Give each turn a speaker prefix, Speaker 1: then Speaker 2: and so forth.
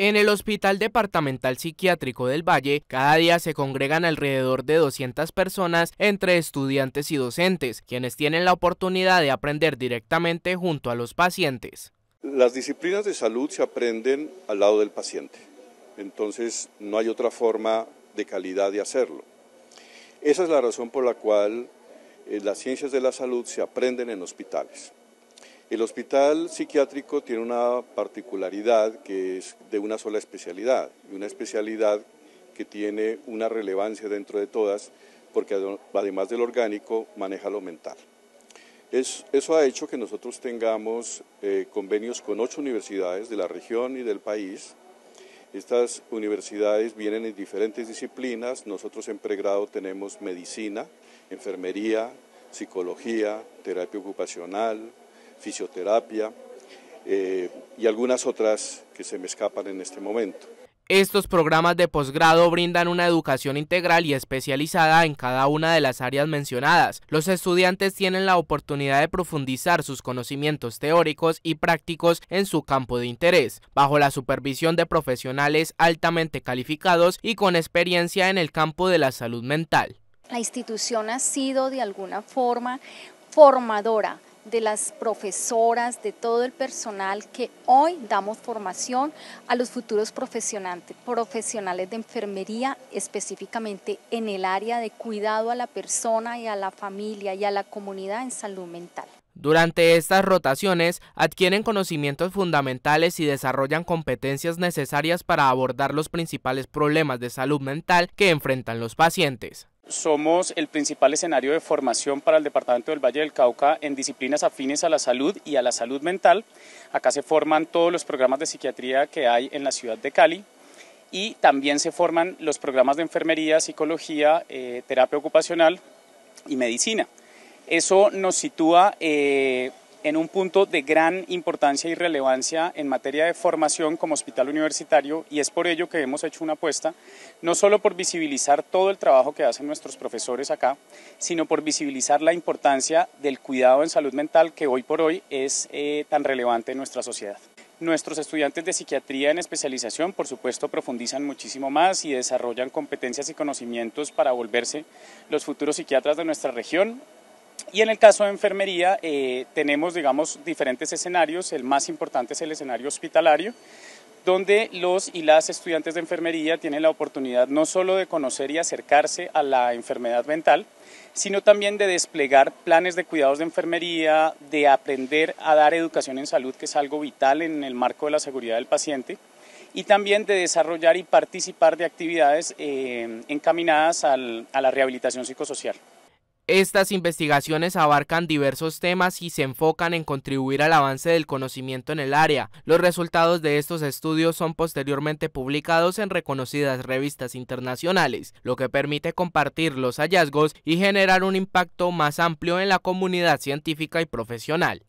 Speaker 1: En el Hospital Departamental Psiquiátrico del Valle, cada día se congregan alrededor de 200 personas entre estudiantes y docentes, quienes tienen la oportunidad de aprender directamente junto a los pacientes.
Speaker 2: Las disciplinas de salud se aprenden al lado del paciente, entonces no hay otra forma de calidad de hacerlo. Esa es la razón por la cual eh, las ciencias de la salud se aprenden en hospitales. El hospital psiquiátrico tiene una particularidad que es de una sola especialidad, y una especialidad que tiene una relevancia dentro de todas, porque además del orgánico maneja lo mental. Es, eso ha hecho que nosotros tengamos eh, convenios con ocho universidades de la región y del país. Estas universidades vienen en diferentes disciplinas. Nosotros en pregrado tenemos medicina, enfermería, psicología, terapia ocupacional, fisioterapia eh, y algunas otras que se me escapan en este momento.
Speaker 1: Estos programas de posgrado brindan una educación integral y especializada en cada una de las áreas mencionadas. Los estudiantes tienen la oportunidad de profundizar sus conocimientos teóricos y prácticos en su campo de interés, bajo la supervisión de profesionales altamente calificados y con experiencia en el campo de la salud mental.
Speaker 3: La institución ha sido de alguna forma formadora de las profesoras, de todo el personal que hoy damos formación a los futuros profesionales de enfermería, específicamente en el área de cuidado a la persona y a la familia y a la comunidad en salud mental.
Speaker 1: Durante estas rotaciones adquieren conocimientos fundamentales y desarrollan competencias necesarias para abordar los principales problemas de salud mental que enfrentan los pacientes.
Speaker 4: Somos el principal escenario de formación para el Departamento del Valle del Cauca en disciplinas afines a la salud y a la salud mental. Acá se forman todos los programas de psiquiatría que hay en la ciudad de Cali y también se forman los programas de enfermería, psicología, eh, terapia ocupacional y medicina. Eso nos sitúa eh, en un punto de gran importancia y relevancia en materia de formación como hospital universitario y es por ello que hemos hecho una apuesta, no solo por visibilizar todo el trabajo que hacen nuestros profesores acá, sino por visibilizar la importancia del cuidado en salud mental que hoy por hoy es eh, tan relevante en nuestra sociedad. Nuestros estudiantes de psiquiatría en especialización, por supuesto, profundizan muchísimo más y desarrollan competencias y conocimientos para volverse los futuros psiquiatras de nuestra región y en el caso de enfermería eh, tenemos, digamos, diferentes escenarios. El más importante es el escenario hospitalario, donde los y las estudiantes de enfermería tienen la oportunidad no solo de conocer y acercarse a la enfermedad mental, sino también de desplegar planes de cuidados de enfermería, de aprender a dar educación en salud, que es algo vital en el marco de la seguridad del paciente, y también de desarrollar y participar de actividades eh, encaminadas a la rehabilitación psicosocial.
Speaker 1: Estas investigaciones abarcan diversos temas y se enfocan en contribuir al avance del conocimiento en el área. Los resultados de estos estudios son posteriormente publicados en reconocidas revistas internacionales, lo que permite compartir los hallazgos y generar un impacto más amplio en la comunidad científica y profesional.